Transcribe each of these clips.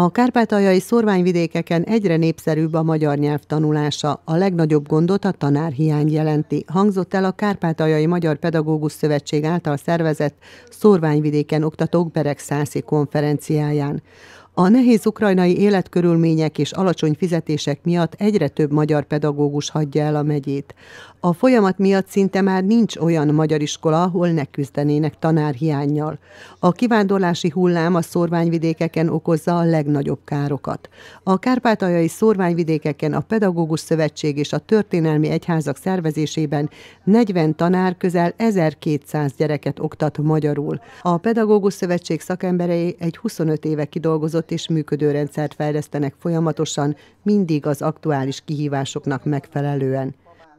A kárpátaljai szorványvidékeken egyre népszerűbb a magyar nyelv tanulása. A legnagyobb gondot a tanárhiány jelenti. Hangzott el a Kárpátaljai Magyar Pedagógus Szövetség által szervezett szorványvidéken oktatók Bereg Szászi konferenciáján. A nehéz ukrajnai életkörülmények és alacsony fizetések miatt egyre több magyar pedagógus hagyja el a megyét. A folyamat miatt szinte már nincs olyan magyar iskola, ahol ne küzdenének tanárhiányjal. A kivándorlási hullám a szorványvidékeken okozza a legnagyobb károkat. A kárpátaljai szorványvidékeken a Pedagógus Szövetség és a Történelmi Egyházak szervezésében 40 tanár közel 1200 gyereket oktat magyarul. A Pedagógus Szövetség szakemberei egy 25 éve kidolgozott fejlett és működő rendszert fejlesztenek folyamatosan, mindig az aktuális kihívásoknak megfelelően.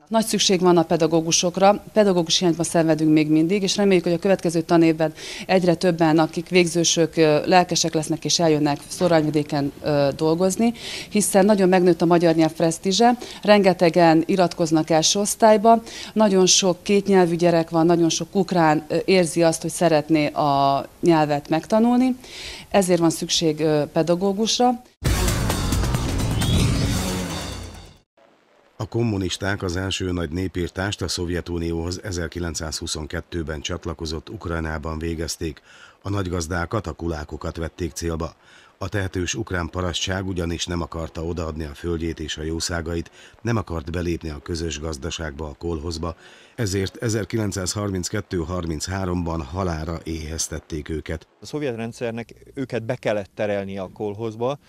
Nagy szükség van a pedagógusokra, pedagógus hiányban szenvedünk még mindig, és reméljük, hogy a következő tanévben egyre többen, akik végzősök, lelkesek lesznek és eljönnek szorványvidéken dolgozni, hiszen nagyon megnőtt a magyar nyelv presztízse, rengetegen iratkoznak első osztályba, nagyon sok kétnyelvű gyerek van, nagyon sok ukrán érzi azt, hogy szeretné a nyelvet megtanulni, ezért van szükség pedagógusra. A kommunisták az első nagy népírtást a Szovjetunióhoz 1922-ben csatlakozott Ukrajnában végezték. A nagygazdákat, a kulákokat vették célba. A tehetős ukrán parasztság ugyanis nem akarta odaadni a földjét és a jószágait, nem akart belépni a közös gazdaságba, a kolhozba, ezért 1932-33-ban halára éheztették őket. A szovjet rendszernek őket be kellett terelni a kolhozba,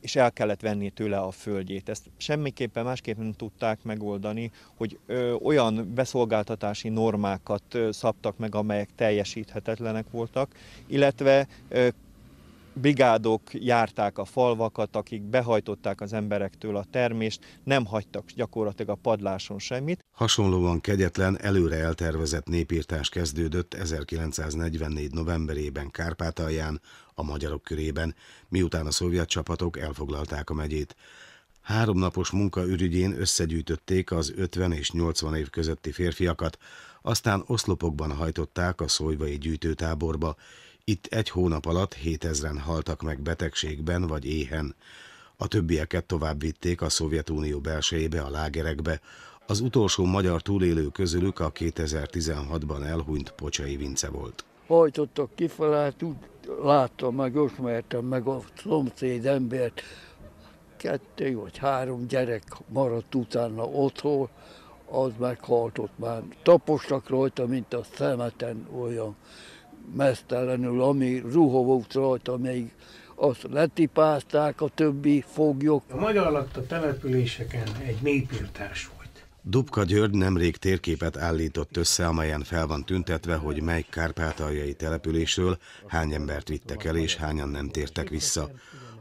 és el kellett venni tőle a földjét. Ezt semmiképpen másképp nem tudták megoldani, hogy olyan beszolgáltatási normákat szabtak meg, amelyek teljesíthetetlenek voltak, illetve brigádok járták a falvakat, akik behajtották az emberektől a termést, nem hagytak gyakorlatilag a padláson semmit. Hasonlóan kegyetlen, előre eltervezett népírtás kezdődött 1944. novemberében Kárpátalján, a magyarok körében, miután a szovjet csapatok elfoglalták a megyét. Háromnapos munka ürügyén összegyűjtötték az 50 és 80 év közötti férfiakat, aztán oszlopokban hajtották a szolyvai gyűjtőtáborba, itt egy hónap alatt 7000-en haltak meg betegségben vagy éhen. A többieket tovább vitték a Szovjetunió belsejébe, a lágerekbe. Az utolsó magyar túlélő közülük a 2016-ban elhunyt Pocsai Vince volt. Hajtottak kifele, hát úgy láttam meg, ismertem meg a szomszéd embert. Kettő vagy három gyerek maradt utána otthon, az meghaltott már. Tapostak rajta, mint a szemeten olyan mesztelenül, ami ruha volt rajta még, azt letipázták a többi foglyok. A magyar lakta településeken egy népírtás volt. Dubka György nemrég térképet állított össze, amelyen fel van tüntetve, hogy mely kárpátaljai településről hány embert vittek el és hányan nem tértek vissza.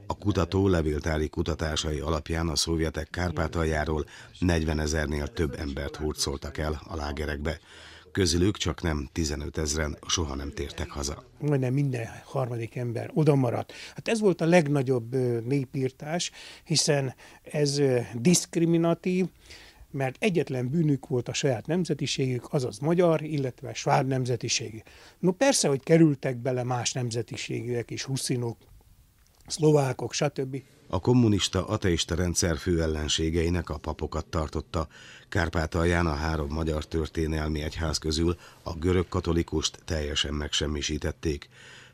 A kutató levéltári kutatásai alapján a szovjetek Kárpátaljáról 40 ezernél több embert hurcoltak el a lágerekbe. Közülük csak nem 15 ezeren soha nem tértek haza. Majdnem minden harmadik ember oda maradt. Hát ez volt a legnagyobb népírtás, hiszen ez diszkriminatív, mert egyetlen bűnük volt a saját nemzetiségük, azaz magyar, illetve sváb nemzetiségű. No persze, hogy kerültek bele más nemzetiségűek is, huszinok, szlovákok, stb a kommunista ateista rendszer fő ellenségeinek a papokat tartotta, Kárpátalján a három magyar történelmi egyház közül a görög katolikust teljesen megsemmisítették.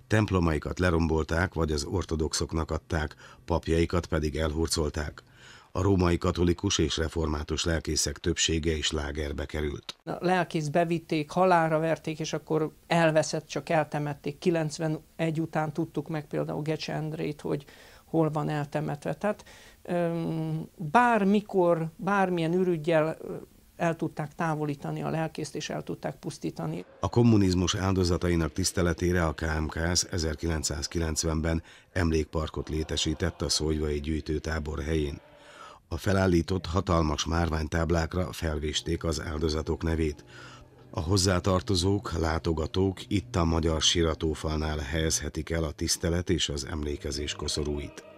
Templomaikat lerombolták, vagy az ortodoxoknak adták, papjaikat pedig elhurcolták a római katolikus és református lelkészek többsége is lágerbe került. A lelkész bevitték, halára verték, és akkor elveszett, csak eltemették. 91 után tudtuk meg például Gecse hogy hol van eltemetve. Tehát bármikor, bármilyen ürügyjel el tudták távolítani a lelkészt, és el tudták pusztítani. A kommunizmus áldozatainak tiszteletére a KMKS 1990-ben emlékparkot létesített a szolyvai gyűjtőtábor helyén. A felállított hatalmas márványtáblákra felvésték az áldozatok nevét, a hozzátartozók, látogatók itt a magyar siratófalnál helyezhetik el a tisztelet és az emlékezés koszorúit.